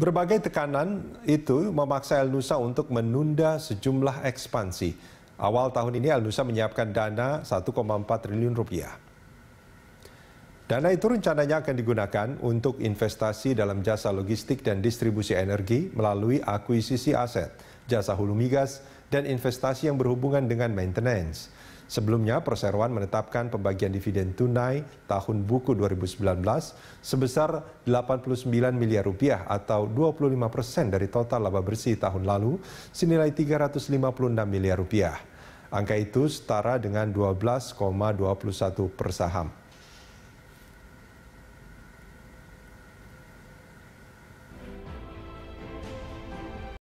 Berbagai tekanan itu memaksa El Nusa untuk menunda sejumlah ekspansi. Awal tahun ini El Nusa menyiapkan dana 1,4 triliun rupiah. Dana itu rencananya akan digunakan untuk investasi dalam jasa logistik dan distribusi energi melalui akuisisi aset, jasa hulu migas, dan investasi yang berhubungan dengan maintenance. Sebelumnya, perseroan menetapkan pembagian dividen tunai tahun buku 2019 sebesar 89 miliar rupiah atau 25 persen dari total laba bersih tahun lalu senilai 356 miliar rupiah. Angka itu setara dengan 12,21 per saham.